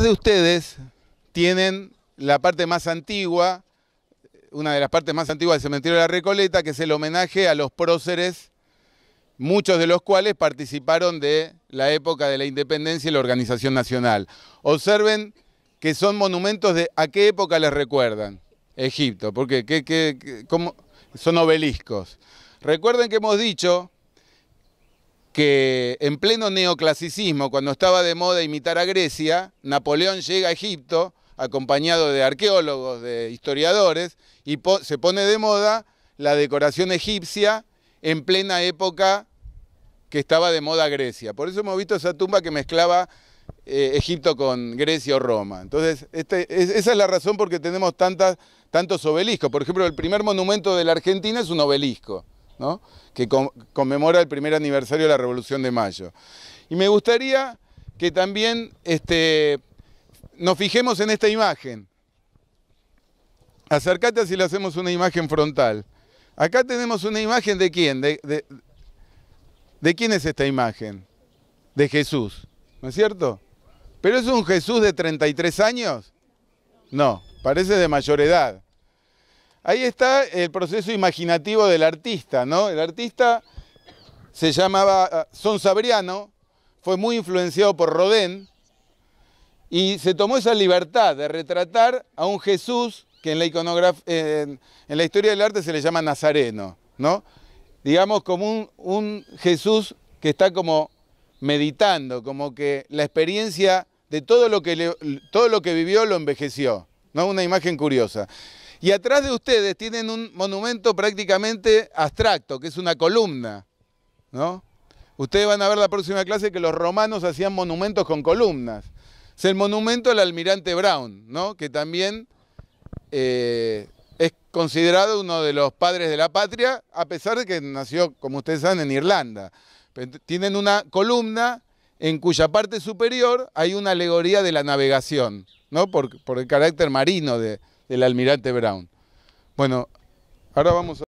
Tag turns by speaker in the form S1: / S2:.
S1: de ustedes tienen la parte más antigua, una de las partes más antiguas del cementerio de la Recoleta, que es el homenaje a los próceres, muchos de los cuales participaron de la época de la independencia y la organización nacional. Observen que son monumentos de a qué época les recuerdan. Egipto, porque son obeliscos. Recuerden que hemos dicho que en pleno neoclasicismo, cuando estaba de moda imitar a Grecia, Napoleón llega a Egipto acompañado de arqueólogos, de historiadores, y se pone de moda la decoración egipcia en plena época que estaba de moda Grecia. Por eso hemos visto esa tumba que mezclaba eh, Egipto con Grecia o Roma. Entonces, este, esa es la razón por que tenemos tantas, tantos obeliscos. Por ejemplo, el primer monumento de la Argentina es un obelisco que conmemora el primer aniversario de la Revolución de Mayo. Y me gustaría que también este, nos fijemos en esta imagen. Acércate si le hacemos una imagen frontal. Acá tenemos una imagen de quién, de quién es esta imagen, de Jesús, ¿no es cierto? Pero es un Jesús de 33 años, no, parece de mayor edad. Ahí está el proceso imaginativo del artista, ¿no? El artista se llamaba ah, Son Sabriano, fue muy influenciado por Rodin y se tomó esa libertad de retratar a un Jesús que en la, iconografía, en, la historia del arte se le llama Nazareno, ¿no? Digamos como un, Jesús que está como meditando, como que la experiencia de todo lo que, todo lo que vivió lo envejeció, ¿no? Una imagen curiosa. Y atrás de ustedes tienen un monumento prácticamente abstracto, que es una columna, ¿no? Ustedes van a ver la próxima clase que los romanos hacían monumentos con columnas. Es el monumento al almirante Brown, ¿no? Que también eh, es considerado uno de los padres de la patria, a pesar de que nació, como ustedes saben, en Irlanda. tienen una columna en cuya parte superior hay una alegoría de la navegación, ¿no? por el carácter marino de, del almirante Brown. Bueno, ahora vamos a...